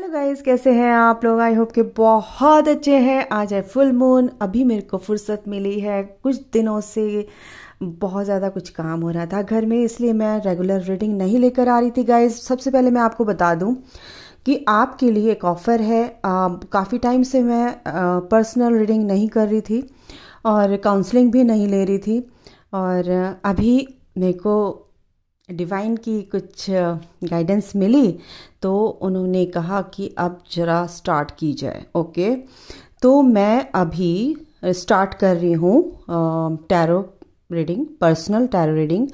Hello guys कैसे हैं आप लोग आई होप के बहुत अच्छे हैं आज है फुल मून अभी मेरे को फुर्सत मिली है कुछ दिनों से बहुत ज़्यादा कुछ काम हो रहा था घर में इसलिए मैं रेगुलर रीडिंग नहीं लेकर आ रही थी गाइस सबसे पहले मैं आपको बता दूं कि आपके लिए एक ऑफ़र है काफ़ी टाइम से मैं पर्सनल रीडिंग नहीं कर रही थी और काउंसलिंग भी नहीं ले रही थी और अभी मेरे को डिवाइन की कुछ गाइडेंस मिली तो उन्होंने कहा कि अब जरा स्टार्ट की जाए ओके तो मैं अभी स्टार्ट कर रही हूँ tarot reading personal tarot reading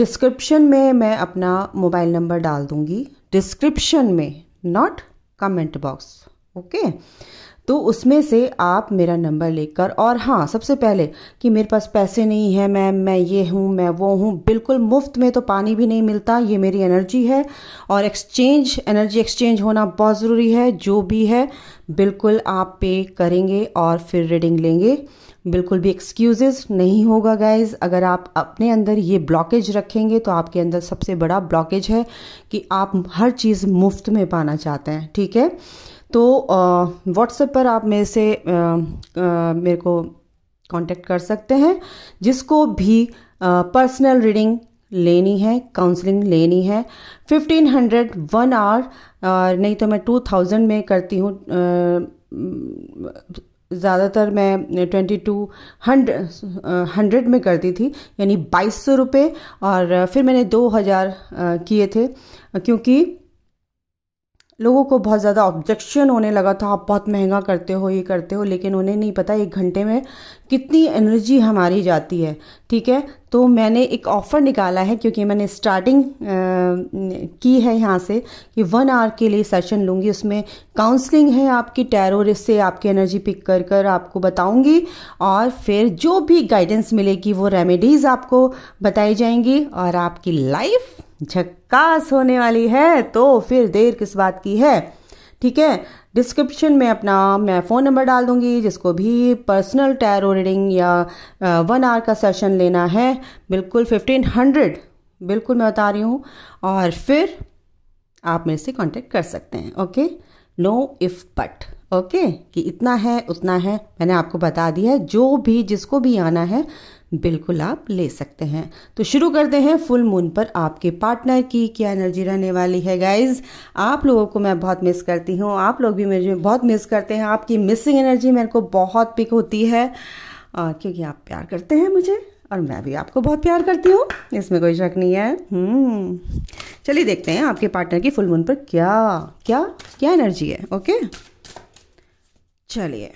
description में मैं अपना मोबाइल नंबर डाल दूंगी डिस्क्रिप्शन में नॉट कमेंट बॉक्स ओके तो उसमें से आप मेरा नंबर लेकर और हाँ सबसे पहले कि मेरे पास पैसे नहीं है मैम मैं ये हूँ मैं वो हूँ बिल्कुल मुफ्त में तो पानी भी नहीं मिलता ये मेरी एनर्जी है और एक्सचेंज एनर्जी एक्सचेंज होना बहुत ज़रूरी है जो भी है बिल्कुल आप पे करेंगे और फिर रीडिंग लेंगे बिल्कुल भी एक्सक्यूजेस नहीं होगा गाइज अगर आप अपने अंदर ये ब्लॉकेज रखेंगे तो आपके अंदर सबसे बड़ा ब्लॉकेज है कि आप हर चीज़ मुफ्त में पाना चाहते हैं ठीक है तो व्हाट्सएप पर आप मेरे से आ, आ, मेरे को कांटेक्ट कर सकते हैं जिसको भी पर्सनल रीडिंग लेनी है काउंसलिंग लेनी है फिफ्टीन हंड्रेड वन आवर नहीं तो मैं टू थाउजेंड में करती हूँ ज़्यादातर मैं ट्वेंटी टू हंड्रेड हंड्रेड में करती थी यानी बाईस सौ रुपये और फिर मैंने दो हज़ार किए थे क्योंकि लोगों को बहुत ज़्यादा ऑब्जेक्शन होने लगा था आप बहुत महंगा करते हो ये करते हो लेकिन उन्हें नहीं पता एक घंटे में कितनी एनर्जी हमारी जाती है ठीक है तो मैंने एक ऑफ़र निकाला है क्योंकि मैंने स्टार्टिंग की है यहाँ से कि वन आवर के लिए सेशन लूँगी उसमें काउंसलिंग है आपकी टेरोरिस्ट से आपकी एनर्जी पिक कर कर आपको बताऊँगी और फिर जो भी गाइडेंस मिलेगी वो रेमेडीज़ आपको बताई जाएंगी और आपकी लाइफ झक्कास होने वाली है तो फिर देर किस बात की है ठीक है डिस्क्रिप्शन में अपना मैं फ़ोन नंबर डाल दूंगी जिसको भी पर्सनल टैरो रीडिंग या वन आवर का सेशन लेना है बिल्कुल फिफ्टीन हंड्रेड बिल्कुल मैं बता रही हूँ और फिर आप मेरे से कांटेक्ट कर सकते हैं okay no if but okay कि इतना है उतना है मैंने आपको बता दिया है जो भी जिसको भी आना है बिल्कुल आप ले सकते हैं तो शुरू करते हैं फुल मून पर आपके पार्टनर की क्या एनर्जी रहने वाली है गाइज आप लोगों को मैं बहुत मिस करती हूँ आप लोग भी मेरे बहुत मिस करते हैं आपकी मिसिंग एनर्जी मेरे को बहुत पिक होती है आ, क्योंकि आप प्यार करते हैं मुझे और मैं भी आपको बहुत प्यार करती हूँ इसमें कोई शक नहीं है हम्म। चलिए देखते हैं आपके पार्टनर की फुल मून पर क्या क्या क्या एनर्जी है ओके चलिए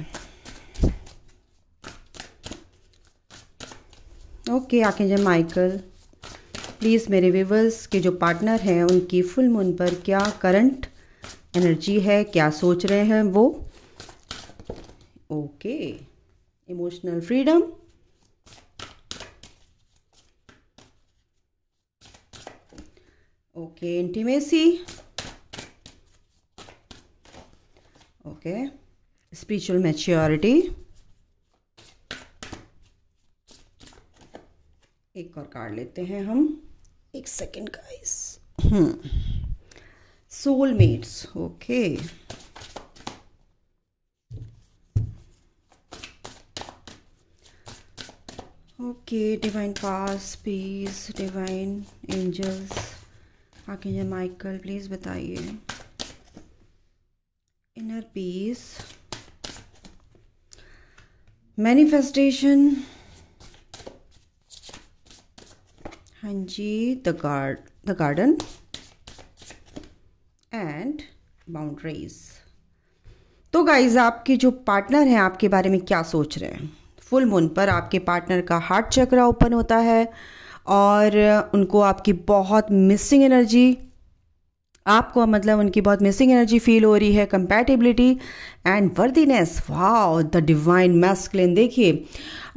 ओके आके जय माइकल प्लीज़ मेरे व्यूवर्स के जो पार्टनर हैं उनकी फुल मून पर क्या करंट एनर्जी है क्या सोच रहे हैं वो okay emotional freedom okay intimacy okay spiritual maturity एक और कार्ड लेते हैं हम एक second guys soulmates okay okay divine pass peace divine angels आके माइकल प्लीज़ बताइए इनर पीस मैनिफेस्टेशन हाँ जी the guard the garden and boundaries तो गाइज आपके जो पार्टनर हैं आपके बारे में क्या सोच रहे हैं फुल मून पर आपके पार्टनर का हार्ट चक्रा ओपन होता है और उनको आपकी बहुत मिसिंग एनर्जी आपको मतलब उनकी बहुत मिसिंग एनर्जी फील हो रही है compatibility and worthiness wow the divine masculine देखिए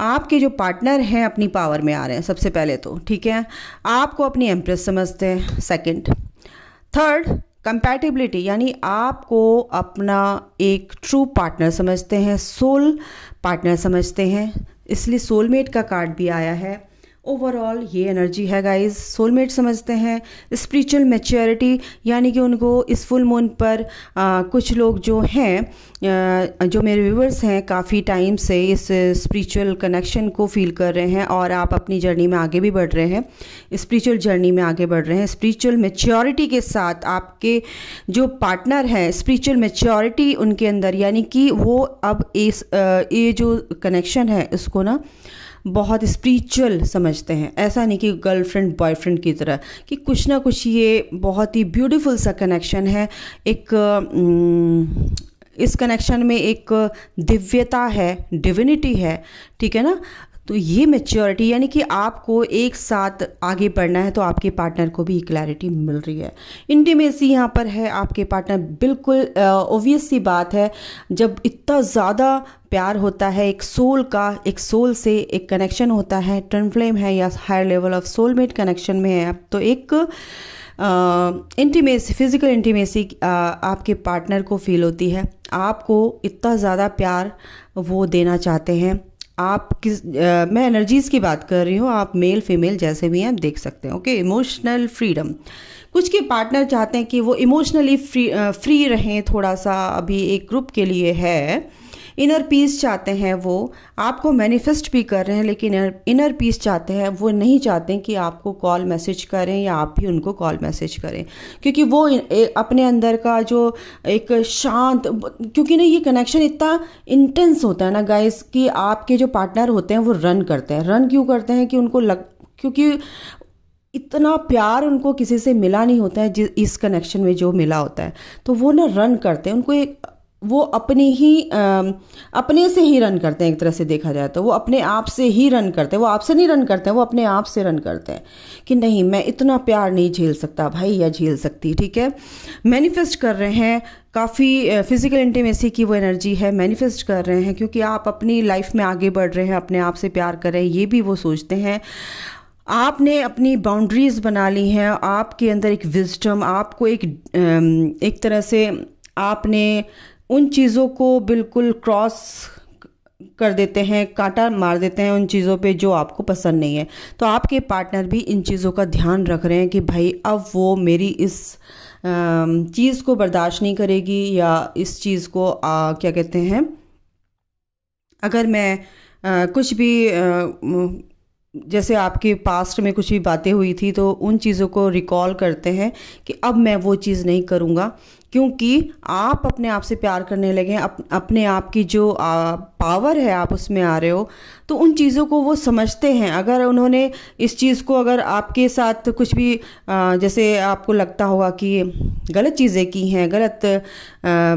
आपके जो पार्टनर हैं अपनी पावर में आ रहे हैं सबसे पहले तो ठीक है आपको अपनी एम्प्रेस समझते हैं सेकंड थर्ड कंपैटिबिलिटी यानी आपको अपना एक ट्रू पार्टनर समझते हैं सोल पार्टनर समझते हैं इसलिए सोलमेट का कार्ड भी आया है ओवरऑल ये एनर्जी है गाइस सोलमेट समझते हैं स्पिरिचुअल मेच्योरिटी यानी कि उनको इस फुल मून पर आ, कुछ लोग जो हैं जो मेरे व्यूवर्स हैं काफ़ी टाइम से इस स्पिरिचुअल कनेक्शन को फील कर रहे हैं और आप अपनी जर्नी में आगे भी बढ़ रहे हैं स्पिरिचुअल जर्नी में आगे बढ़ रहे हैं स्पिरिचुअल मेच्योरिटी के साथ आपके जो पार्टनर हैं स्पिरिचुअल मेच्योरिटी उनके अंदर यानी कि वो अब इस ये जो कनेक्शन है इसको ना बहुत स्पिरिचुअल समझते हैं ऐसा नहीं कि गर्लफ्रेंड बॉयफ्रेंड की तरह कि कुछ ना कुछ ये बहुत ही ब्यूटीफुल सा कनेक्शन है एक इस कनेक्शन में एक दिव्यता है डिविनिटी है ठीक है ना तो ये मेच्योरिटी यानी कि आपको एक साथ आगे बढ़ना है तो आपके पार्टनर को भी क्लैरिटी मिल रही है इंटीमेसी यहाँ पर है आपके पार्टनर बिल्कुल ओबियस सी बात है जब इतना ज़्यादा प्यार होता है एक सोल का एक सोल से एक कनेक्शन होता है टर्न फ्लेम है या higher level of soulmate connection में है तो एक इंटीमेसी फिज़िकल इंटीमेसी आपके पार्टनर को फील होती है आपको इतना ज़्यादा प्यार वो देना चाहते हैं आप किस आ, मैं एनर्जीज़ की बात कर रही हूँ आप मेल फीमेल जैसे भी हैं आप देख सकते हैं ओके इमोशनल फ्रीडम कुछ के पार्टनर चाहते हैं कि वो इमोशनली फ्री फ्री रहें थोड़ा सा अभी एक ग्रुप के लिए है इनर पीस चाहते हैं वो आपको मैनिफेस्ट भी कर रहे हैं लेकिन इनर पीस चाहते हैं वो नहीं चाहते कि आपको कॉल मैसेज करें या आप भी उनको कॉल मैसेज करें क्योंकि वो अपने अंदर का जो एक शांत क्योंकि ना ये कनेक्शन इतना इंटेंस होता है ना गाइस कि आपके जो पार्टनर होते हैं वो रन करते हैं रन क्यों करते हैं कि उनको लग क्योंकि इतना प्यार उनको किसी से मिला नहीं होता है जिस इस कनेक्शन में जो मिला होता है तो वो ना रन करते हैं उनको एक वो अपने ही अपने से ही रन करते हैं एक तरह से देखा जाए तो वो अपने आप से ही रन करते हैं वो आपसे नहीं रन करते हैं वो अपने आप से रन करते हैं कि नहीं मैं इतना प्यार नहीं झेल सकता भाई या झेल सकती ठीक है मैनिफेस्ट कर रहे हैं काफ़ी फिज़िकल इंटीमेसी की वो एनर्जी है मैनिफेस्ट कर रहे हैं क्योंकि आप अपनी लाइफ में आगे बढ़ रहे हैं अपने आप से प्यार कर रहे हैं ये भी वो सोचते हैं आपने अपनी बाउंड्रीज बना ली हैं आपके अंदर एक विजडम आपको एक एक तरह से आपने उन चीज़ों को बिल्कुल क्रॉस कर देते हैं कांटा मार देते हैं उन चीज़ों पे जो आपको पसंद नहीं है तो आपके पार्टनर भी इन चीज़ों का ध्यान रख रहे हैं कि भाई अब वो मेरी इस चीज़ को बर्दाश्त नहीं करेगी या इस चीज़ को आ, क्या कहते हैं अगर मैं आ, कुछ भी आ, जैसे आपके पास्ट में कुछ भी बातें हुई थी तो उन चीज़ों को रिकॉल करते हैं कि अब मैं वो चीज़ नहीं करूँगा क्योंकि आप अपने आप से प्यार करने लगे अप, अपने आप की जो आ, पावर है आप उसमें आ रहे हो तो उन चीज़ों को वो समझते हैं अगर उन्होंने इस चीज़ को अगर आपके साथ कुछ भी आ, जैसे आपको लगता होगा कि गलत चीज़ें की हैं गलत आ,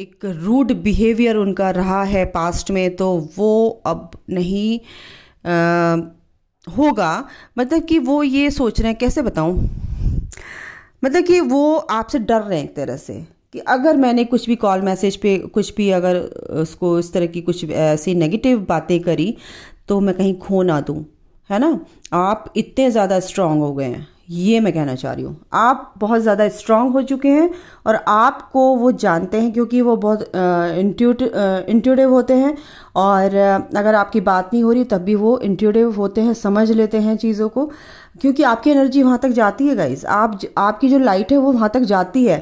एक रूड बिहेवियर उनका रहा है पास्ट में तो वो अब नहीं आ, होगा मतलब कि वो ये सोच रहे हैं कैसे बताऊं मतलब कि वो आपसे डर रहे हैं एक तरह से कि अगर मैंने कुछ भी कॉल मैसेज पे कुछ भी अगर उसको इस तरह की कुछ ऐसी नेगेटिव बातें करी तो मैं कहीं खो ना दूँ है ना आप इतने ज़्यादा स्ट्रांग हो गए हैं ये मैं कहना चाह रही हूँ आप बहुत ज़्यादा स्ट्रांग हो चुके हैं और आपको वो जानते हैं क्योंकि वो बहुत इंट्यूटिव होते हैं और अगर आपकी बात नहीं हो रही तब भी वो इंट्यूटिव होते हैं समझ लेते हैं चीज़ों को क्योंकि आपकी एनर्जी वहाँ तक जाती है गाइज आप आपकी जो लाइट है वो वहाँ तक जाती है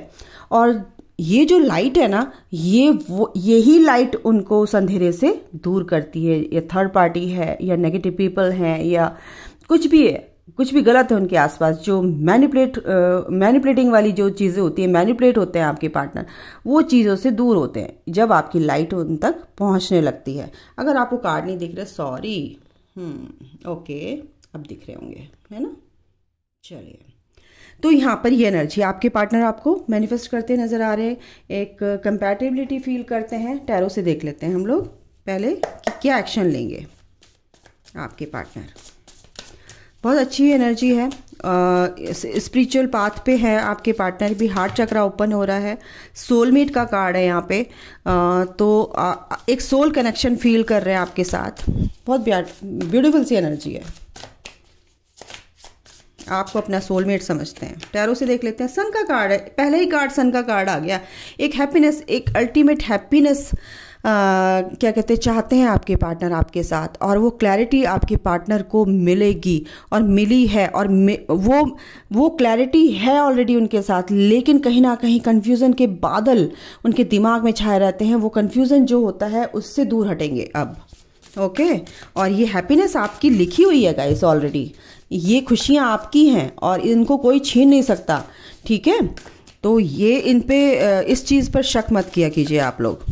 और ये जो लाइट है ना ये वो यही लाइट उनको उस अंधेरे से दूर करती है या थर्ड पार्टी है या नेगेटिव पीपल हैं या कुछ भी है कुछ भी गलत है उनके आसपास जो मैनिपुलेट मैनिपुलेटिंग वाली जो चीज़ें होती हैं मैनिपुलेट होते हैं आपके पार्टनर वो चीज़ों से दूर होते हैं जब आपकी लाइट उन तक पहुंचने लगती है अगर आपको कार्ड नहीं दिख रहे सॉरी ओके अब दिख रहे होंगे है ना चलिए तो यहाँ पर ये एनर्जी आपके पार्टनर आपको मैनिफेस्ट करते नज़र आ रहे हैं एक कंपेटेबिलिटी फील करते हैं टैरो से देख लेते हैं हम लोग पहले क्या एक्शन लेंगे आपके पार्टनर बहुत अच्छी एनर्जी है स्पिरिचुअल पाथ पे है आपके पार्टनर भी हार्ट चक्रा ओपन हो रहा है सोलमेट का कार्ड है यहाँ पे uh, तो uh, एक सोल कनेक्शन फील कर रहे हैं आपके साथ बहुत ब्यूटीफुल सी एनर्जी है आपको अपना सोलमेट समझते हैं टैरो से देख लेते हैं सन का कार्ड है पहला ही कार्ड सन का कार्ड आ गया एक हैप्पीनेस एक अल्टीमेट हैप्पीनेस क्या कहते हैं चाहते हैं आपके पार्टनर आपके साथ और वो क्लैरिटी आपके पार्टनर को मिलेगी और मिली है और वो वो क्लैरिटी है ऑलरेडी उनके साथ लेकिन कहीं ना कहीं कन्फ्यूज़न के बादल उनके दिमाग में छाए रहते हैं वो कन्फ्यूज़न जो होता है उससे दूर हटेंगे अब ओके okay? और ये हैप्पीनेस आपकी लिखी हुई है गाइस ऑलरेडी ये खुशियाँ आपकी हैं और इनको कोई छीन नहीं सकता ठीक है तो ये इन पे इस चीज़ पर शक मत किया कीजिए आप लोग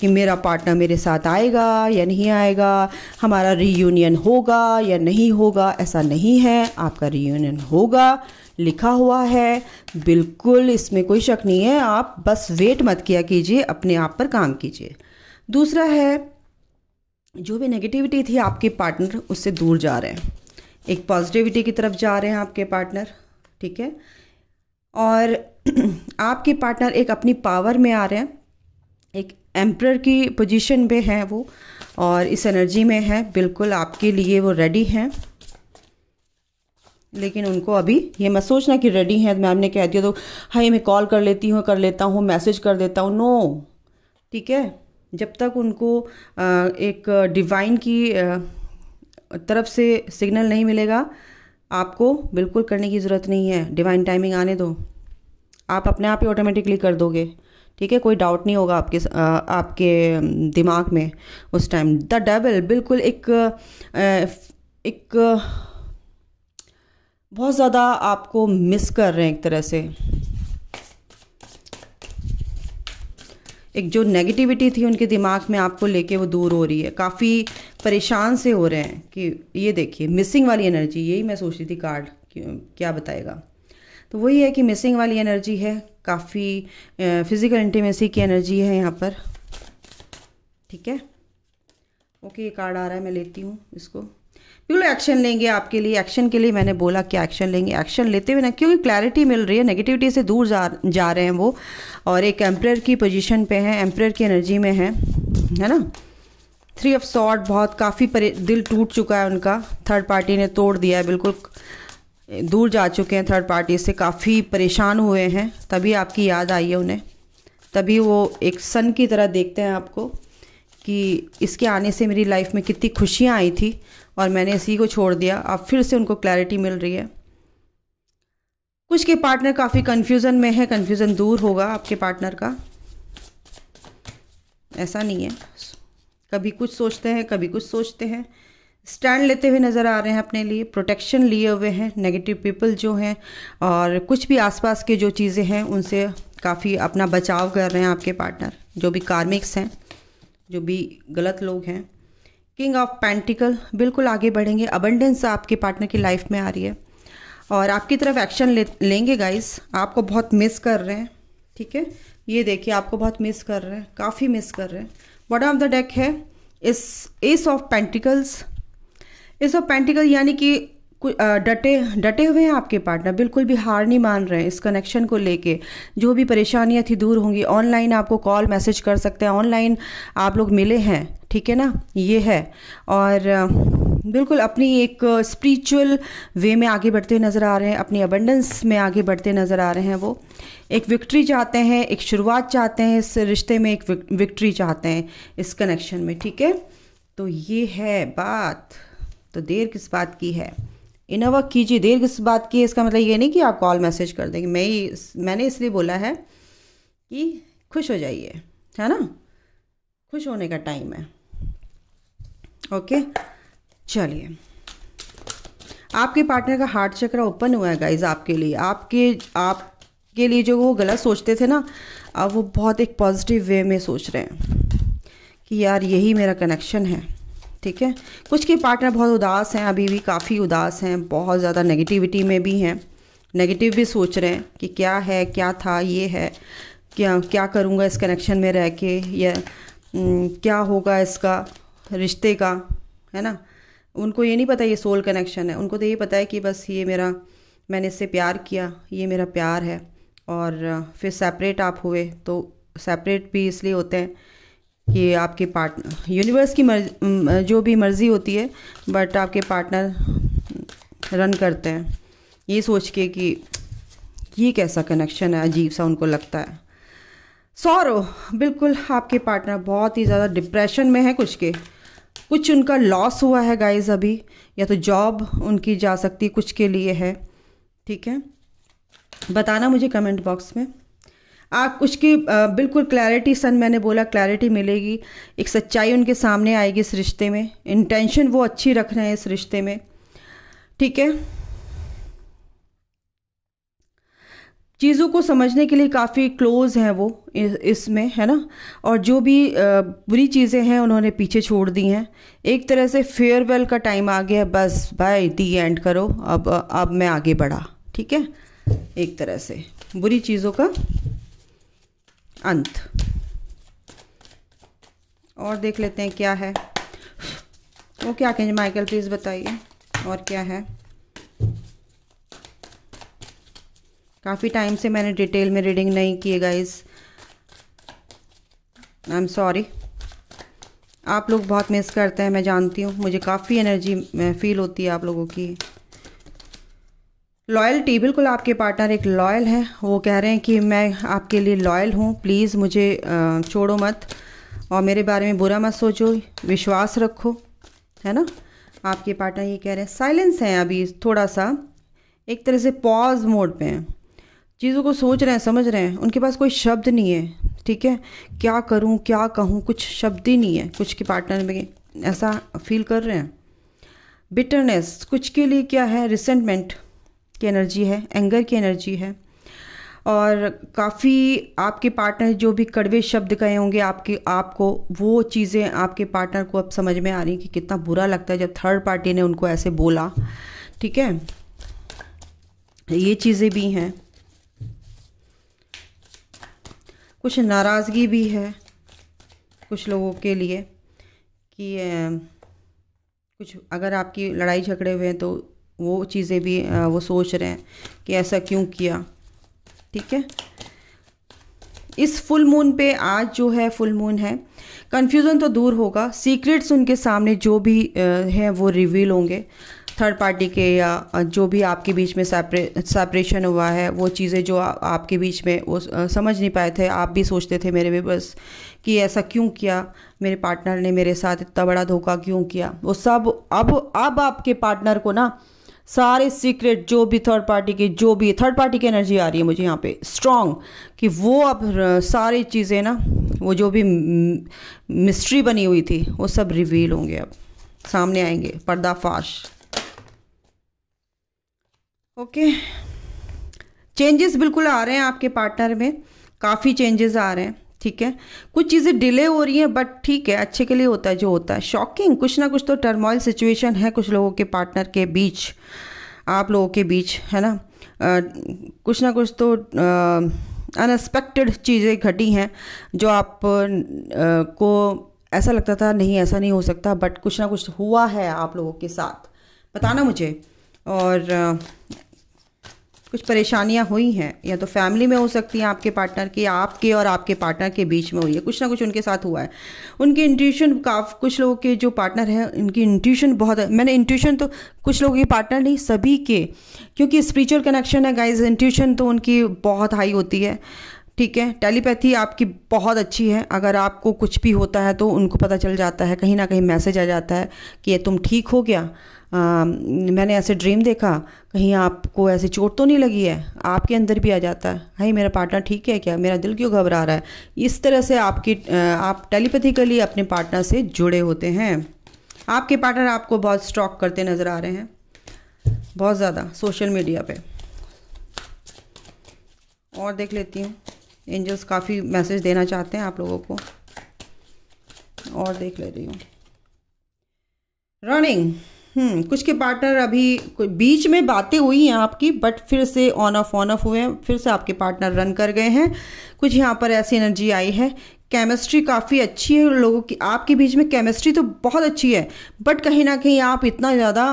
कि मेरा पार्टनर मेरे साथ आएगा या नहीं आएगा हमारा रीयूनियन होगा या नहीं होगा ऐसा नहीं है आपका रीयूनियन होगा लिखा हुआ है बिल्कुल इसमें कोई शक नहीं है आप बस वेट मत किया कीजिए अपने आप पर काम कीजिए दूसरा है जो भी नेगेटिविटी थी आपके पार्टनर उससे दूर जा रहे हैं एक पॉजिटिविटी की तरफ जा रहे हैं आपके पार्टनर ठीक है और आपके पार्टनर एक अपनी पावर में आ रहे हैं एम्प्रर की पोजीशन पे हैं वो और इस एनर्जी में है बिल्कुल आपके लिए वो रेडी हैं लेकिन उनको अभी ये मैं सोचना कि रेडी हैं मैम ने कह दिया तो हाई मैं कॉल कर लेती हूँ कर लेता हूँ मैसेज कर देता हूँ नो ठीक है जब तक उनको एक डिवाइन की तरफ से सिग्नल नहीं मिलेगा आपको बिल्कुल करने की ज़रूरत नहीं है डिवाइन टाइमिंग आने दो आप अपने आप ही ऑटोमेटिकली कर दोगे ठीक है कोई डाउट नहीं होगा आपके आपके दिमाग में उस टाइम द डेबल बिल्कुल एक एक बहुत ज़्यादा आपको मिस कर रहे हैं एक तरह से एक जो नेगेटिविटी थी उनके दिमाग में आपको लेके वो दूर हो रही है काफ़ी परेशान से हो रहे हैं कि ये देखिए मिसिंग वाली एनर्जी यही मैं सोच रही थी कार्ड क्या बताएगा तो वही है कि मिसिंग वाली एनर्जी है काफ़ी फिज़िकल इंटीमेसी की एनर्जी है यहाँ पर ठीक है ओके ये कार्ड आ रहा है मैं लेती हूँ इसको बिल्कुल एक्शन लेंगे आपके लिए एक्शन के लिए मैंने बोला कि एक्शन लेंगे एक्शन लेते हुए ना क्योंकि क्लैरिटी मिल रही है नेगेटिविटी से दूर जा जा रहे हैं वो और एक एम्प्रेयर की पोजीशन पे हैं एम्प्रेयर की एनर्जी में है है ना थ्री ऑफ सॉर्ट बहुत काफ़ी दिल टूट चुका है उनका थर्ड पार्टी ने तोड़ दिया है बिल्कुल दूर जा चुके हैं थर्ड पार्टी से काफ़ी परेशान हुए हैं तभी आपकी याद आई है उन्हें तभी वो एक सन की तरह देखते हैं आपको कि इसके आने से मेरी लाइफ में कितनी खुशियाँ आई थी और मैंने इसी को छोड़ दिया अब फिर से उनको क्लैरिटी मिल रही है कुछ के पार्टनर काफ़ी कन्फ्यूज़न में है कन्फ्यूज़न दूर होगा आपके पार्टनर का ऐसा नहीं है कभी कुछ सोचते हैं कभी कुछ सोचते हैं स्टैंड लेते हुए नज़र आ रहे हैं अपने लिए प्रोटेक्शन लिए हुए हैं नेगेटिव पीपल जो हैं और कुछ भी आसपास के जो चीज़ें हैं उनसे काफ़ी अपना बचाव कर रहे हैं आपके पार्टनर जो भी कार्मिक्स हैं जो भी गलत लोग हैं किंग ऑफ पैंटिकल बिल्कुल आगे बढ़ेंगे अबंडेंस आपके पार्टनर की लाइफ में आ रही है और आपकी तरफ एक्शन ले लेंगे गाइस आपको बहुत मिस कर रहे हैं ठीक है ये देखिए आपको बहुत मिस कर रहे हैं काफ़ी मिस कर रहे हैं बॉडम ऑफ द डेक है इस ace of pentacles ace of pentacle यानी कि डटे डटे हुए हैं आपके पार्टनर बिल्कुल भी हार नहीं मान रहे हैं इस कनेक्शन को लेके जो भी परेशानियां थी दूर होंगी ऑनलाइन आपको कॉल मैसेज कर सकते हैं ऑनलाइन आप लोग मिले हैं ठीक है ना ये है और बिल्कुल अपनी एक स्पिरिचुअल वे में आगे बढ़ते नज़र आ रहे हैं अपनी अबंडेंस में आगे बढ़ते नज़र आ रहे हैं वो एक विक्ट्री चाहते हैं एक शुरुआत चाहते हैं इस रिश्ते में एक विक्ट्री चाहते हैं इस कनेक्शन में ठीक है तो ये है बात तो देर किस बात की है इनोवा कीजिए देर किस बात की है इसका मतलब ये नहीं कि आप कॉल मैसेज कर देंगे मैं ही मैंने इसलिए बोला है कि खुश हो जाइए है ना खुश होने का टाइम है ओके चलिए आपके पार्टनर का हार्ट चक्र ओपन हुआ है गाइज आपके लिए आपके आपके लिए जो वो गलत सोचते थे ना अब वो बहुत एक पॉजिटिव वे में सोच रहे हैं कि यार यही मेरा कनेक्शन है ठीक है कुछ के पार्टनर बहुत उदास हैं अभी भी काफ़ी उदास हैं बहुत ज़्यादा नेगेटिविटी में भी हैं नेगेटिव भी सोच रहे हैं कि क्या है क्या था ये है क्या क्या करूँगा इस कनेक्शन में रह के या क्या होगा इसका रिश्ते का है ना उनको ये नहीं पता ये सोल कनेक्शन है उनको तो ये पता है कि बस ये मेरा मैंने इससे प्यार किया ये मेरा प्यार है और फिर सेपरेट आप हुए तो सेपरेट भी इसलिए होते हैं कि आपके पार्टनर यूनिवर्स की मर्ज जो भी मर्ज़ी होती है बट आपके पार्टनर रन करते हैं ये सोच के कि ये कैसा कनेक्शन है अजीब सा उनको लगता है सौरव बिल्कुल आपके पार्टनर बहुत ही ज़्यादा डिप्रेशन में है कुछ के कुछ उनका लॉस हुआ है गाइस अभी या तो जॉब उनकी जा सकती कुछ के लिए है ठीक है बताना मुझे कमेंट बॉक्स में आप उसकी बिल्कुल क्लैरिटी सन मैंने बोला क्लैरिटी मिलेगी एक सच्चाई उनके सामने आएगी इस रिश्ते में इंटेंशन वो अच्छी रख रहे हैं इस रिश्ते में ठीक है चीज़ों को समझने के लिए काफ़ी क्लोज हैं वो इसमें है ना और जो भी बुरी चीज़ें हैं उन्होंने पीछे छोड़ दी हैं एक तरह से फेयरवेल का टाइम आ गया बस बाय दी एंड करो अब अब मैं आगे बढ़ा ठीक है एक तरह से बुरी चीज़ों का अंत और देख लेते हैं क्या है वो क्या कहेंगे माइकल प्लीज़ बताइए और क्या है काफ़ी टाइम से मैंने डिटेल में रीडिंग नहीं किए गाइज आई एम सॉरी आप लोग बहुत मिस करते हैं मैं जानती हूँ मुझे काफ़ी एनर्जी फील होती है आप लोगों की लॉयल टी बिल्कुल आपके पार्टनर एक लॉयल है वो कह रहे हैं कि मैं आपके लिए लॉयल हूँ प्लीज़ मुझे छोड़ो मत और मेरे बारे में बुरा मत सोचो विश्वास रखो है ना आपके पार्टनर ये कह रहे हैं साइलेंस हैं अभी थोड़ा सा एक तरह से पॉज मोड पे हैं चीज़ों को सोच रहे हैं समझ रहे हैं उनके पास कोई शब्द नहीं है ठीक है क्या करूँ क्या कहूँ कुछ शब्द ही नहीं है कुछ के पार्टनर में ऐसा फील कर रहे हैं बिटरनेस कुछ के लिए क्या है रिसेंटमेंट की एनर्जी है एंगर की एनर्जी है और काफ़ी आपके पार्टनर जो भी कड़वे शब्द कहे होंगे आपके आपको वो चीज़ें आपके पार्टनर को अब समझ में आ रही कि कितना बुरा लगता है जब थर्ड पार्टी ने उनको ऐसे बोला ठीक है ये चीज़ें भी हैं कुछ नाराज़गी भी है कुछ लोगों के लिए कि कुछ अगर आपकी लड़ाई झगड़े हुए हैं तो वो चीज़ें भी वो सोच रहे हैं कि ऐसा क्यों किया ठीक है इस फुल मून पे आज जो है फुल मून है कन्फ्यूज़न तो दूर होगा सीक्रेट्स उनके सामने जो भी हैं वो रिवील होंगे थर्ड पार्टी के या जो भी आपके बीच में सेपरे सेपरेशन हुआ है वो चीज़ें जो आ, आपके बीच में वो समझ नहीं पाए थे आप भी सोचते थे मेरे में बस कि ऐसा क्यों किया मेरे पार्टनर ने मेरे साथ इतना बड़ा धोखा क्यों किया वो सब अब अब आपके पार्टनर को ना सारे सीक्रेट जो भी थर्ड पार्टी की जो भी थर्ड पार्टी की एनर्जी आ रही है मुझे यहाँ पे स्ट्रांग कि वो अब सारी चीज़ें ना वो जो भी मिस्ट्री बनी हुई थी वो सब रिवील होंगे अब सामने आएंगे पर्दाफाश ओके चेंजेस बिल्कुल आ रहे हैं आपके पार्टनर में काफ़ी चेंजेस आ रहे हैं ठीक है कुछ चीज़ें डिले हो रही हैं बट ठीक है अच्छे के लिए होता है जो होता है शॉकिंग कुछ ना कुछ तो टर्मोइल सिचुएशन है कुछ लोगों के पार्टनर के बीच आप लोगों के बीच है ना आ, कुछ ना कुछ तो अनएक्सपेक्टेड चीज़ें घटी हैं जो आप आ, को ऐसा लगता था नहीं ऐसा नहीं हो सकता बट कुछ ना कुछ हुआ है आप लोगों के साथ बताना मुझे और कुछ परेशानियां हुई हैं या तो फैमिली में हो सकती हैं आपके पार्टनर की आपके और आपके पार्टनर के बीच में हुई है कुछ ना कुछ उनके साथ हुआ है उनकी इंट्यूशन काफ कुछ लोगों के जो पार्टनर हैं उनकी इंट्यूशन बहुत मैंने इंट्यूशन तो कुछ लोगों के पार्टनर नहीं सभी के क्योंकि स्पिरिचुअल कनेक्शन है गाइज इंट्यूशन तो उनकी बहुत हाई होती है ठीक है टेलीपैथी आपकी बहुत अच्छी है अगर आपको कुछ भी होता है तो उनको पता चल जाता है कहीं ना कहीं मैसेज आ जाता है कि ये तुम ठीक हो गया आ, मैंने ऐसे ड्रीम देखा कहीं आपको ऐसी चोट तो नहीं लगी है आपके अंदर भी आ जाता है भाई मेरा पार्टनर ठीक है क्या मेरा दिल क्यों घबरा रहा है इस तरह से आपकी आप टेलीपैथिकली अपने पार्टनर से जुड़े होते हैं आपके पार्टनर आपको बहुत स्टॉक करते नज़र आ रहे हैं बहुत ज़्यादा सोशल मीडिया पे और देख लेती हूँ एंजल्स काफ़ी मैसेज देना चाहते हैं आप लोगों को और देख ले रही हूँ रनिंग हम्म कुछ के पार्टनर अभी बीच में बातें हुई हैं आपकी बट फिर से ऑन ऑफ ऑन ऑफ हुए हैं फिर से आपके पार्टनर रन कर गए हैं कुछ यहाँ पर ऐसी एनर्जी आई है केमिस्ट्री काफ़ी अच्छी है लोगों की आपके बीच में केमिस्ट्री तो बहुत अच्छी है बट कहीं ना कहीं आप इतना ज़्यादा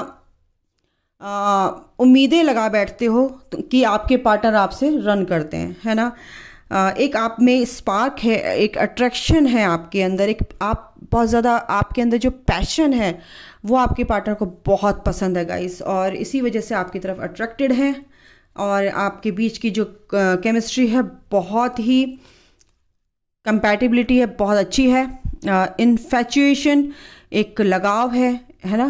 उम्मीदें लगा बैठते हो कि आपके पार्टनर आपसे रन करते हैं है ना एक आप में स्पार्क है एक अट्रैक्शन है आपके अंदर एक आप बहुत ज़्यादा आपके अंदर जो पैशन है वो आपके पार्टनर को बहुत पसंद है गाइस और इसी वजह से आपकी तरफ अट्रैक्टेड हैं और आपके बीच की जो केमिस्ट्री है बहुत ही कंपैटिबिलिटी है बहुत अच्छी है इन्फेचुएशन uh, एक लगाव है है ना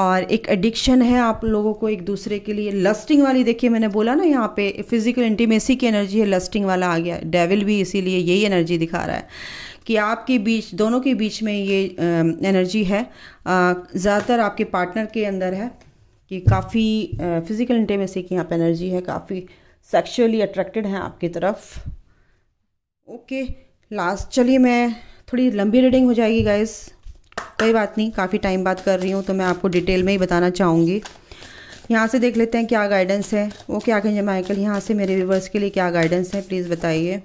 और एक एडिक्शन है आप लोगों को एक दूसरे के लिए लस्टिंग वाली देखिए मैंने बोला ना यहाँ पे फिजिकल इंटीमेसी की एनर्जी है लस्टिंग वाला आ गया डेविल भी इसीलिए यही एनर्जी दिखा रहा है कि आपके बीच दोनों के बीच में ये एनर्जी है ज़्यादातर आपके पार्टनर के अंदर है कि काफ़ी फिजिकल इंटीमेसी की यहाँ पर एनर्जी है काफ़ी सेक्शुअली अट्रैक्टेड हैं आपकी तरफ ओके लास्ट चलिए मैं थोड़ी लंबी रीडिंग हो जाएगी गाइस कोई बात नहीं काफ़ी टाइम बात कर रही हूँ तो मैं आपको डिटेल में ही बताना चाहूँगी यहाँ से देख लेते हैं क्या गाइडेंस है वो क्या कहेंगे माइकल यहाँ से मेरे व्यूवर्स के लिए क्या गाइडेंस है प्लीज़ बताइए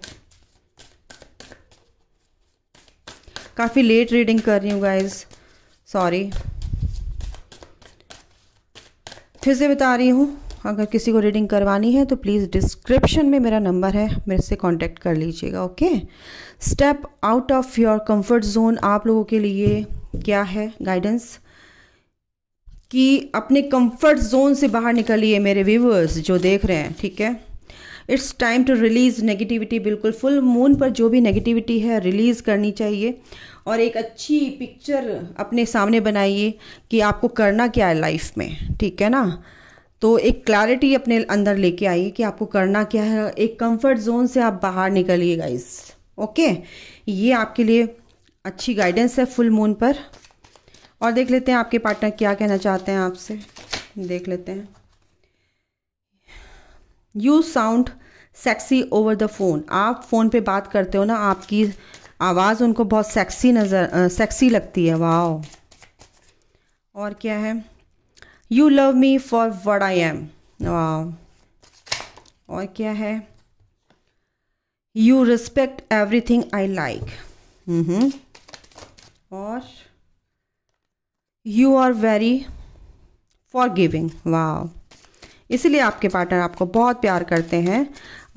काफ़ी लेट रीडिंग कर रही हूँ गाइज सॉरी फिर से बता रही हूँ अगर किसी को रीडिंग करवानी है तो प्लीज़ डिस्क्रिप्शन में मेरा नंबर है मेरे से कांटेक्ट कर लीजिएगा okay step out of your comfort zone आप लोगों के लिए क्या है गाइडेंस कि अपने कंफर्ट जोन से बाहर निकलिए मेरे व्यूवर्स जो देख रहे हैं ठीक है it's time to release negativity बिल्कुल फुल मून पर जो भी नेगेटिविटी है रिलीज़ करनी चाहिए और एक अच्छी पिक्चर अपने सामने बनाइए कि आपको करना क्या है लाइफ में ठीक है ना तो एक क्लैरिटी अपने अंदर लेके आइए कि आपको करना क्या है एक कंफर्ट जोन से आप बाहर निकलिए गाइस ओके ये आपके लिए अच्छी गाइडेंस है फुल मून पर और देख लेते हैं आपके पार्टनर क्या कहना चाहते हैं आपसे देख लेते हैं you sound sexy over the phone आप फ़ोन पे बात करते हो ना आपकी आवाज़ उनको बहुत सेक्सी नज़र सेक्सी लगती है वाह और क्या है you love me for what I am वाह और क्या है you respect everything I like और you are very forgiving वाह इसलिए आपके पार्टनर आपको बहुत प्यार करते हैं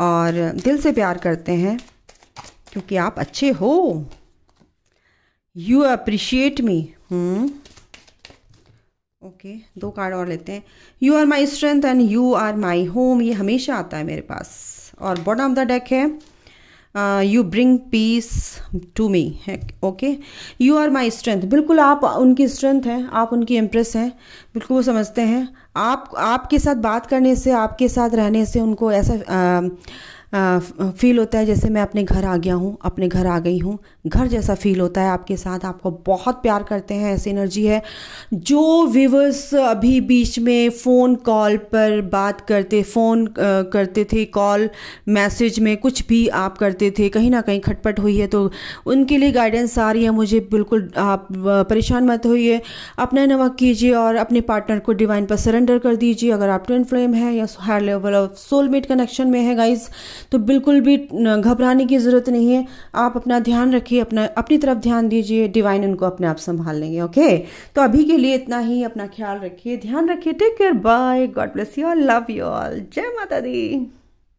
और दिल से प्यार करते हैं क्योंकि आप अच्छे हो यू अप्रिशिएट मी ओके दो कार्ड और लेते हैं you are my strength and you are my home ये हमेशा आता है मेरे पास और बॉटम ऑफ द डेक है you bring peace to me है okay you are my strength बिल्कुल आप उनकी स्ट्रेंथ हैं आप उनकी इम्प्रेस हैं बिल्कुल वो समझते हैं आप आपके साथ बात करने से आपके साथ रहने से उनको ऐसा uh, फील होता है जैसे मैं अपने घर आ गया हूँ अपने घर आ गई हूँ घर जैसा फील होता है आपके साथ आपको बहुत प्यार करते हैं ऐसी एनर्जी है जो व्यूवर्स अभी बीच में फ़ोन कॉल पर बात करते फ़ोन करते थे कॉल मैसेज में कुछ भी आप करते थे कहीं ना कहीं खटपट हुई है तो उनके लिए गाइडेंस आ रही है मुझे बिल्कुल आप परेशान मत होइए अपना नमक कीजिए और अपने पार्टनर को डिवाइन पर सरेंडर कर दीजिए अगर आप ट्विन फ्लेम है या higher level of soulmate connection में है गाइज़ तो बिल्कुल भी घबराने की ज़रूरत नहीं है आप अपना ध्यान रखिए अपना अपनी तरफ ध्यान दीजिए डिवाइन उनको अपने आप संभाल लेंगे ओके तो अभी के लिए इतना ही अपना ख्याल रखिए ध्यान रखिए take care bye God bless you all love you all जय माता दी